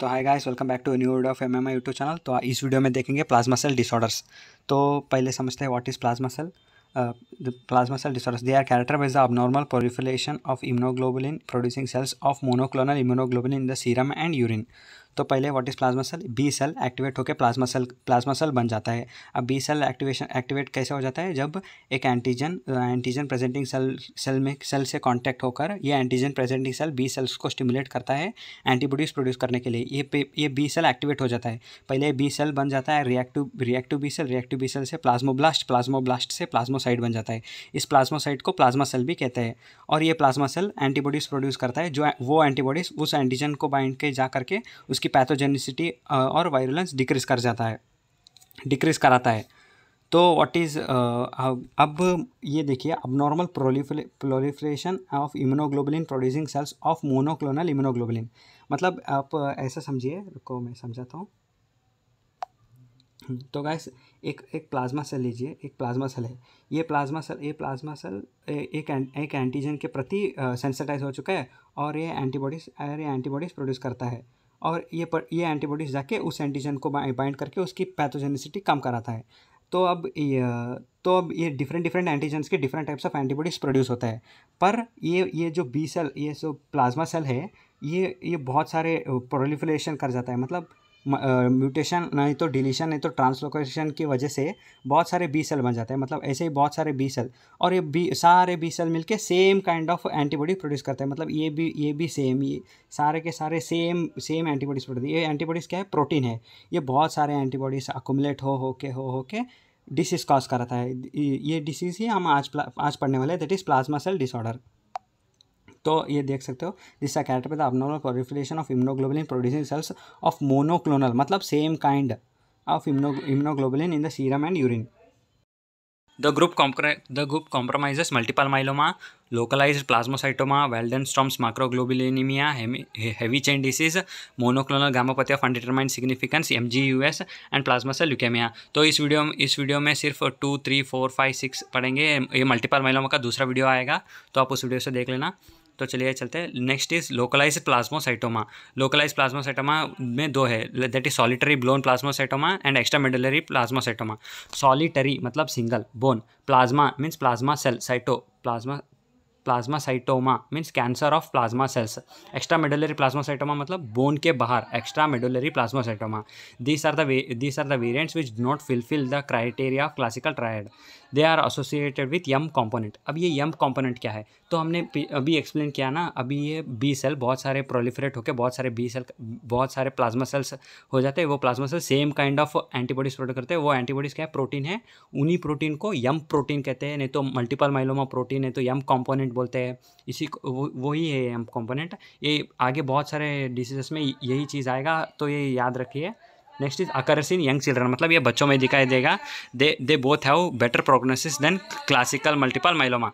तो hi guys welcome back to new video of M M I YouTube channel तो इस video में देखेंगे प्लाज्मा सेल डिसऑर्डर्स तो पहले समझते हैं what is plasma cell plasma cell disorders they are character wise the normal proliferation of immunoglobulin producing cells of monoclonal immunoglobulin in the serum and urine तो पहले what is plasma cell B cell activate होकर plasma cell plasma cell बन जाता है अब B cell activation activate कैसे हो जाता है जब एक antigen antigen presenting cell cell में सेल से कॉन्टैक्ट होकर ये antigen presenting cell B cells को स्टिमुलेट करता है एंटीबॉडीज़ प्रोड्यूस करने के लिए ये ये बी सेल एक्टिवेट हो जाता है पहले बी सेल बन जाता है reactive reactive B cell reactive B cell से प्लाज्मोब्लास्ट प्लाज्मोब्लास्ट से प्लाज्मोसाइट बन जाता है इस प्लाज्मोसाइट को प्लाज्मा सेल भी कहते हैं और ये प्लाज्मा सेल एंटीबॉडीज़ प्रोड्यूस करता है जो वो एंटीबॉडीज़ उस एंटीजन को बाइंड के जा करके उस उसकी पैथोजेनिसिटी और वायरलेंस डिक्रीज कर जाता है डिक्रीज कराता है तो व्हाट इज़ अब ये देखिए अब normal proliferation of immunoglobulin producing cells of monoclonal immunoglobulin मतलब आप ऐसा समझिए रुको मैं समझाता हूँ तो गैस एक एक प्लाज्मा सेल लीजिए एक प्लाज्मा सेल है ये प्लाज्मा सेल ये प्लाज्मा सेल एक एक एंटीजन के प्रति सेंसिटाइज हो चुका है और ये एंटीबॉडीज और ये एंटीबॉडीज प्रोड्यूस करता है और ये पर ये एंटीबॉडीज़ जाके उस एंटीजन को बाइंड करके उसकी पैथोजेनिसिटी कम कराता है तो अब ये तो अब ये डिफरेंट डिफरेंट एंटीजन्स के different types of antibodies produce होता है पर ये ये जो बी सेल ये जो प्लाज्मा सेल है ये ये बहुत सारे प्रोलिफिलेशन uh, कर जाता है मतलब म्यूटेशन नहीं तो डिलीशन नहीं तो ट्रांसलोकेशन की वजह से बहुत सारे बी सेल बन जाते हैं मतलब ऐसे ही बहुत सारे बी सेल और ये बी सारे बी सेल मिलके same kind of antibody produce करते हैं मतलब ये भी ये भी सेम ये सारे के सारे सेम सेम एंटीबॉडीज़ प्रोड्यूस ये एंटीबॉडीज़ क्या है प्रोटीन है ये बहुत सारे एंटीबॉडीज़ अकोमुलेट हो हो के हो हो के डिसीज़ कॉज कराता है ये डिसीज़ ही हम आज आज पढ़ने वाले that is plasma cell disorder तो ये देख सकते हो जिसका कैरेक्टर पर abnormal proliferation of immunoglobulin producing cells of monoclonal मतलब same kind of immuno immunoglobulin in the serum and urine the group the group compromises multiple myeloma localised plasmacytoma Waldenstrom's macroglobulinaemia heavy chain disease monoclonal gammopathy of undetermined significance M G U S and से leukaemia तो इस video में इस video में सिर्फ to three four five six पढ़ेंगे ये multiple myeloma का दूसरा वीडियो आएगा तो आप उस वीडियो से देख लेना तो चलिए चलते हैं next is localised plasmacytoma localised plasmacytoma में दो है that is solitary bone plasmacytoma and extramedullary plasmacytoma solitary मतलब single bone plasma means plasma cell cyto plasma plasma cytoma means cancer of plasma cells extramedullary plasmacytoma मतलब bone के बाहर extramedullary plasmacytoma these are these are the variants which do not fulfil the criteria of classical triad they are associated with M component अब ये यम component क्या है तो हमने अभी एक्सप्लेन किया ना अभी ये बी सेल बहुत सारे प्रोलिफरेट होकर बहुत सारे बी सेल बहुत सारे प्लाज्मा सेल्स हो जाते हैं वो plasma cell same kind of antibodies product करते हैं वो एंटीबॉडीज़ क्या है प्रोटीन है उन्हीं प्रोटीन को यम प्रोटीन कहते हैं नहीं तो मल्टीपल माइलोमा प्रोटीन है तो यम कॉम्पोनेंट बोलते हैं इसी वही है यम कॉम्पोनेंट ये आगे बहुत सारे डिसीजेस में यही चीज़ आएगा तो ये याद रखिए next is occur in young children मतलब ये बच्चों में दिखाई देगा they they both have better prognosis than classical multiple myeloma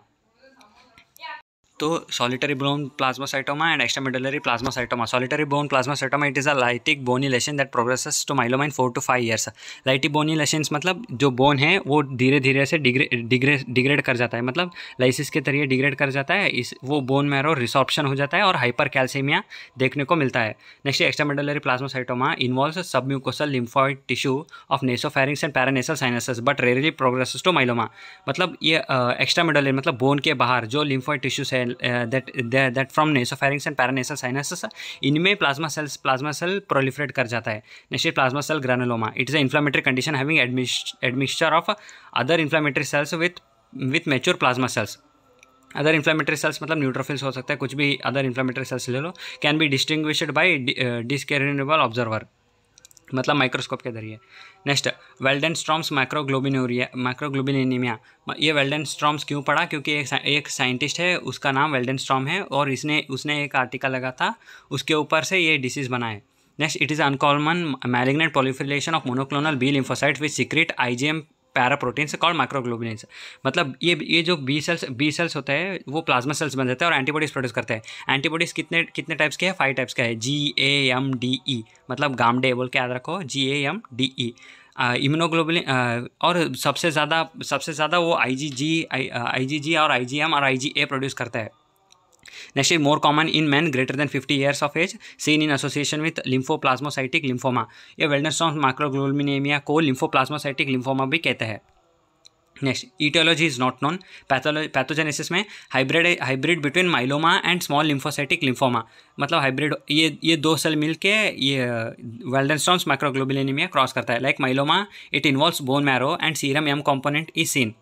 तो solitary bone plasmacytoma and extramedullary plasmacytoma. Solitary bone plasmacytoma it it is a lytic bony lesion that to to myeloma in four to five years lytic bony lesions मतलब जो bone है वो धीरे धीरे से degrade कर जाता है मतलब लाइसिस के जरिए डिग्रेड कर जाता है इस वो बोन मैरो रिसॉर्प्शन हो जाता है और हाइपर कैल्सीमिया देखने को मिलता है next extramedullary plasmacytoma involve submucosal lymphoid tissue of nasopharynx and paranasal sinuses but rarely progresses to myeloma मतलब ये मेडलरी मतलब बोन के बाहर जो लिम्फॉइड टिश्यूज है that from nasopharynx and paranasal sinus इनमें plasma cells plasma cell proliferate कर जाता है नेशियल plasma cell granuloma it is inflammatory condition having admixture of other inflammatory cells with with mature plasma cells other inflammatory sales मतलब neutrophils हो सकता है कुछ भी अदर इन्फ्लामेटरी सेल्स ले लो can be distinguished by discernible observer मतलब microscope के जरिए next Waldenstrom's macroglobulinuria macroglobulinaemia ये वेल्डन स्ट्रॉम्स क्यों पढ़ा क्योंकि एक एक साइंटिस्ट है उसका नाम वेल्डन स्ट्रॉम है और इसने उसने एक आर्टिकल लगा था उसके ऊपर से ये डिसीज़ बना है next it is uncommon malignant proliferation of monoclonal B lymphocyte with secrete M para call called macroglobulin मतलब ये ये जो बी सेल्स बी सेल्स होते हैं वो प्लाज्मा सेल्स बन जाते हैं और एंटीबॉडीज प्रोड्यूस करते हैं एंटीबॉडीज कितने कितने टाइप्स के हैं फाइव टाइप्स का है जी ए एम डी ई मतलब गामडे बोल के याद रखो G A M D E immunoglobulin और सबसे ज़्यादा सबसे ज़्यादा वो आई जी जी आई जी जी और आई जी एम और आई जी ए प्रोड्यूस करता है is more common in man greater greater fifty 50 of age age, in association with with lymphoplasmacytic lymphoma या वेलनेस ऑफ माइक्रोग्लोमिनेमिया को लिम्फोप्लाज्मोसाइटिक लिम्फोमा भी कहते हैं next aetiology is not known pathogenesis में hybrid hybrid between myeloma and small lymphocytic lymphoma मतलब hybrid ये ये दो सेल मिल के ये वेल्डनस्टॉन्स माइक्रोग्लोबिलिनिमिया क्रॉस करता है like myeloma it involves bone marrow and serum M component is seen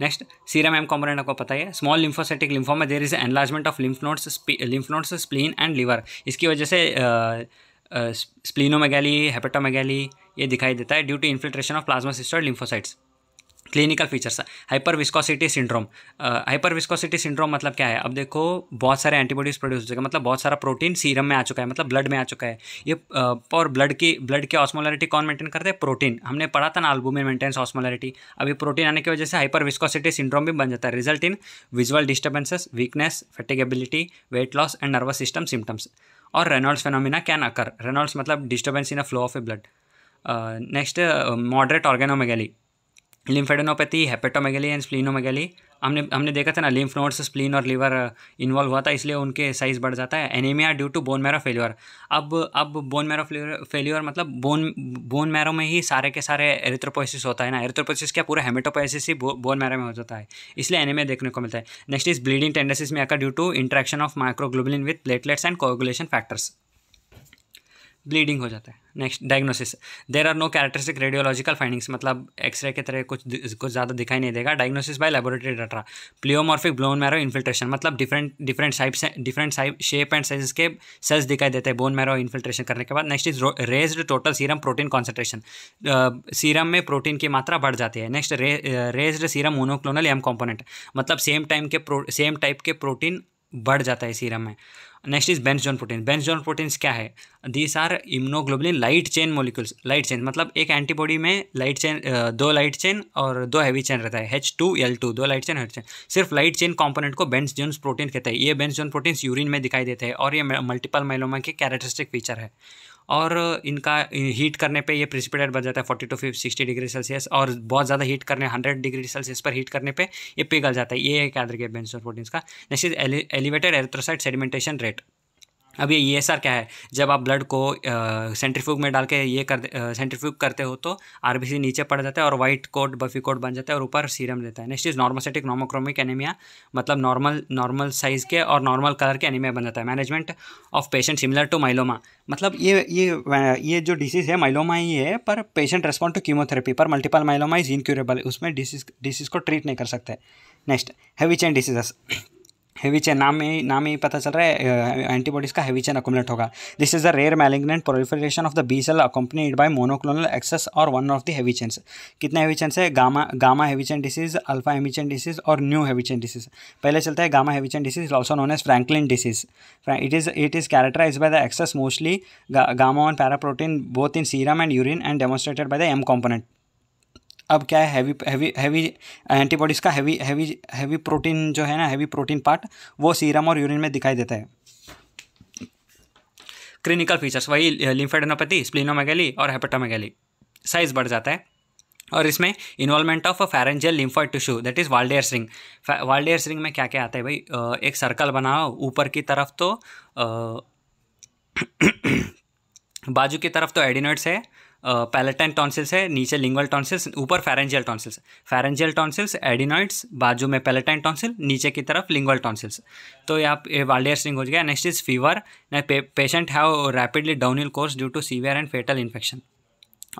next serum M component आपको पता है small lymphocytic lymphoma there is enlargement of lymph nodes lymph nodes spleen and liver इसकी वजह से splenomegaly hepatomegaly ये दिखाई देता है due to infiltration of plasmacytoid lymphocytes clinical features hyperviscosity syndrome hyperviscosity syndrome मतलब क्या है अब देखो बहुत सारे एंटीबॉडीज़ प्रोड्यूस हो जाएगा मतलब बहुत सारा प्रोटीन सीरम में आ चुका है मतलब ब्लड में आ चुका है ये और ब्लड की ब्लड की ऑस्मोलरिटी कौन मेंटेन करते हैं प्रोटीन हमने पढ़ा था ना आल्बुमिन मेंटेन्स ऑस्मोलरिटी अभी प्रोटीन आने की वजह से हाइपर विस्कोसिटी सिंड्रोम भी बन जाता है result in visual disturbances weakness fatigability weight loss and nervous system symptoms और Raynaud's phenomena can occur Raynaud's मतलब disturbance in a flow of a blood next moderate organomegaly lymphadenopathy hepatomegaly and splenomegaly हमने हमने देखा था ना lymph nodes spleen और liver involve uh, हुआ था इसलिए उनके साइज बढ़ जाता है anaemia due to bone marrow failure अब अब बोन मैरो फेल्यूर मतलब बोन बोन मैरो में ही सारे के सारे एरिथ्रोपोसिस होता है ना एरिथ्रोपोसिस क्या पूरा हेमेटोपोसिस ही बो, बोन मैरो में हो जाता है इसलिए एनीमिया देखने को मिलता है next is bleeding tendencies may occur due to interaction of macroglobulin with platelets and coagulation factors bleeding हो जाता है next diagnosis there are no characteristic radiological findings मतलब एक्सरे के तरह कुछ कुछ ज़्यादा दिखाई नहीं देगा diagnosis by laboratory data pleomorphic bone marrow infiltration मतलब different different type different type shape and size के सेल्स दिखाई देते हैं बोन मैरो इन्फिल्ट्रेशन करने के बाद next is raised total serum protein concentration serum में प्रोटीन की मात्रा बढ़ जाती है next raised serum monoclonal M component मतलब सेम टाइम के सेम टाइप के प्रोटीन बढ़ जाता है सीरम में next is Bence Jones protein Bence Jones proteins क्या है these are immunoglobulin light chain molecules light chain मतलब एक एंटीबॉडी में लाइट चेन दो लाइट चेन और दो हैवी चेन रहता है एच टू एल टू दो लाइट चेन हेट चेन सिर्फ लाइट चेन कॉम्पोनेंट को बेंच जोन प्रोटीन कहते हैं ये बेंच जोन प्रोटीन्स यूरिन में दिखाई देते हैं और ये मल्टीपल माइलोमा के कैरेटरिस्टिक फीचर है और इनका हीट करने पे ये प्रिसिपिटेट बन जाता है forty to fifty sixty degree Celsius और बहुत ज़्यादा हीट करने हंड्रेड डिग्री सेल्सियस पर हीट करने पे ये पिघल जाता है ये एक याद के बेंसोर प्रोटीन्स का next is elevated erythrocyte sedimentation rate अब ये ई क्या है जब आप ब्लड को सेंट्रीफ्यूग में डाल के ये कर सेंट्रीफ्यूग करते हो तो सी नीचे पड़ जाता है और वाइट कोट बफी कोट बन जाता है और ऊपर सीरम देता है next is normocytic normochromic anaemia मतलब नॉर्मल नॉर्मल साइज़ के और नॉर्मल कलर के एनीमिया बन जाता है management of patient similar to myeloma मतलब ये ये ये जो डिसीज़ है माइलोमा ही है पर पेशेंट रेस्पॉन्ड टू कीमोथेरेपी पर मल्टीपल माइलोमा इज इनक्यूरेबल उसमें डिसीज डिसीज़ को ट्रीट नहीं कर सकते next heavy chain diseases heavy chain नाम ही नाम ही पता चल रहा है एंटीबॉडीज़ का हैवी चेन अकोमलेट होगा this is the rare malignant proliferation of the B cell accompanied by monoclonal excess और one of the heavy chains कितने हैवी चेन्स है gamma gamma heavy chain disease alpha heavy chain disease और mu heavy chain disease पहले चलता है gamma heavy chain disease also known as Franklin disease it is it is characterize by the excess mostly gamma para paraprotein both in serum and urine and demonstrated by the M component अब क्या है heavy heavy heavy antibodies का heavy heavy heavy protein जो है ना heavy protein part वो serum और urine में दिखाई देता है क्लिनिकल फीचर्स वही लिम्फेडनोपैथी स्प्लिनोमेगैली और हेपेटोमेगैली साइज बढ़ जाता है और इसमें involvement of pharyngeal lymphoid tissue that is Waldeyer ring Waldeyer ring में क्या क्या आता है भाई एक सर्कल बनाओ ऊपर की तरफ तो बाजू की तरफ तो एडिनोइड्स है पैलेटाइन टॉन्सिल्स है नीचे लिंगल टॉन्सिल्स ऊपर pharyngeal tonsils pharyngeal tonsils adenoids बाजू में पैलेटाइन टॉन्सिल नीचे की तरफ लिंगल टॉन्सिल्स तो यहाँ वाल्डियर स्ट्रिंग हो गया next is fever patient have rapidly downhill course due to severe and fatal infection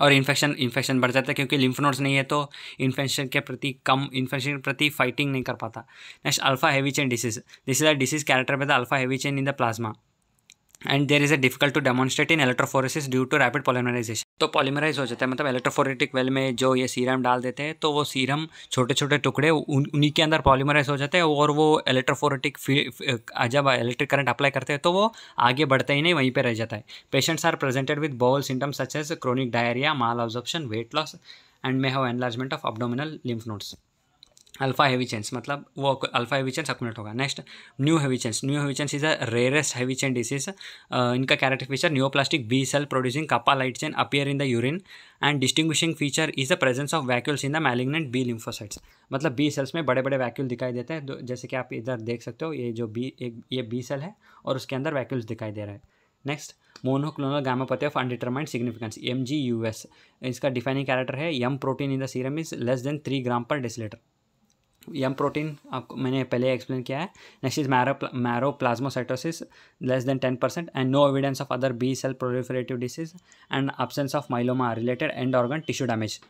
और इन्फेक्शन इन्फेक्शन बढ़ जाता है क्योंकि लिम्फ नोड्स नहीं है तो इन्फेक्शन के प्रति कम इन्फेक्शन के प्रति फाइटिंग नहीं कर पाता next alpha heavy chain disease this is a disease character by the alpha heavy chain in the plasma and there is a difficult to demonstrate in electrophoresis due to rapid polymerization तो polymerize हो जाता है मतलब electrophoretic well में जो ये serum डाल देते हैं तो वो सीरम छोटे छोटे टुकड़े उन्हीं के अंदर पॉलीमराइज हो जाते हैं और वो इलेक्ट्रोफोरेटिक जब इलेक्ट्रिक करंट अप्लाई करते हैं तो वो आगे बढ़ता ही नहीं वहीं पर रह जाता है patients are presented with bowel symptoms such as chronic diarrhoea malabsorption weight loss and may have enlargement of abdominal lymph nodes alpha heavy chains मतलब वो अल्फा हैवी चेंस अकोमेट होगा next mu heavy chains mu heavy chains is a rarest heavy chain disease इनका character feature neoplastic B cell producing kappa light chain appear in the urine and distinguishing feature is the presence of vacuoles in the malignant B lymphocytes मतलब B cells में बड़े बड़े vacuole दिखाई देते हैं जैसे कि आप इधर देख सकते हो ये जो बी एक ये बी सेल है और उसके अंदर वैक्यूल्स दिखाई दे रहा है next monoclonal gammopathy of undetermined significance M G U S इसका डिफाइनिंग कैरेक्टर है M protein in the serum is less than three gram per decilitre Yama protein आपको मैंने पहले एक्सप्लेन किया है next is marrow marrow plasmacytosis less than ten percent and no evidence of other B cell proliferative disease and absence of myeloma related end organ tissue damage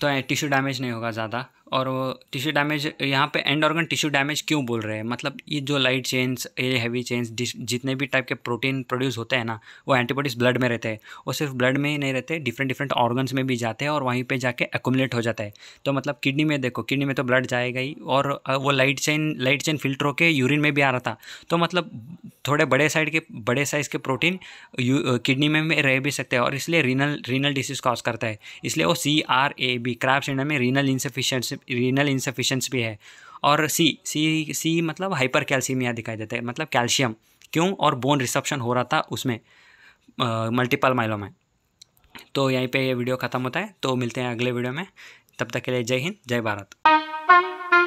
तो tissue damage नहीं होगा ज़्यादा और वो टिश्यू डैमेज यहाँ पे and organ tissue damage क्यों बोल रहे हैं मतलब ये जो लाइट चेंस ये हैवी चेन्स जितने भी टाइप के प्रोटीन प्रोड्यूस होते हैं ना वो एंटीबॉडीज़ ब्लड में रहते हैं वो सिर्फ ब्लड में ही नहीं रहते डिफरेंट डिफरेंट ऑर्गन्स में भी जाते हैं और वहीं पर जाके एकुमलेट हो जाता है तो मतलब किडनी में देखो किडनी में तो ब्लड जाएगा ही और वो light chain light chain filter होकर यूरिन में भी आ रहा था तो मतलब थोड़े बड़े साइड के बड़े साइज़ के प्रोटीन किडनी में, रह भी सकते हैं और इसलिए रीनल रीनल डिसीज़ कॉज करता है इसलिए वो C R A B crab इंडिया में रीनल इंसफिशियंसी रीनल इंसफिशेंस भी है और सी सी सी मतलब हाइपर कैल्शियमिया दिखाई देता है मतलब कैल्शियम क्यों और बोन रिसेप्शन हो रहा था उसमें मल्टीपल माइलों में तो यहीं पे ये वीडियो ख़त्म होता है तो मिलते हैं अगले वीडियो में तब तक के लिए जय हिंद जय भारत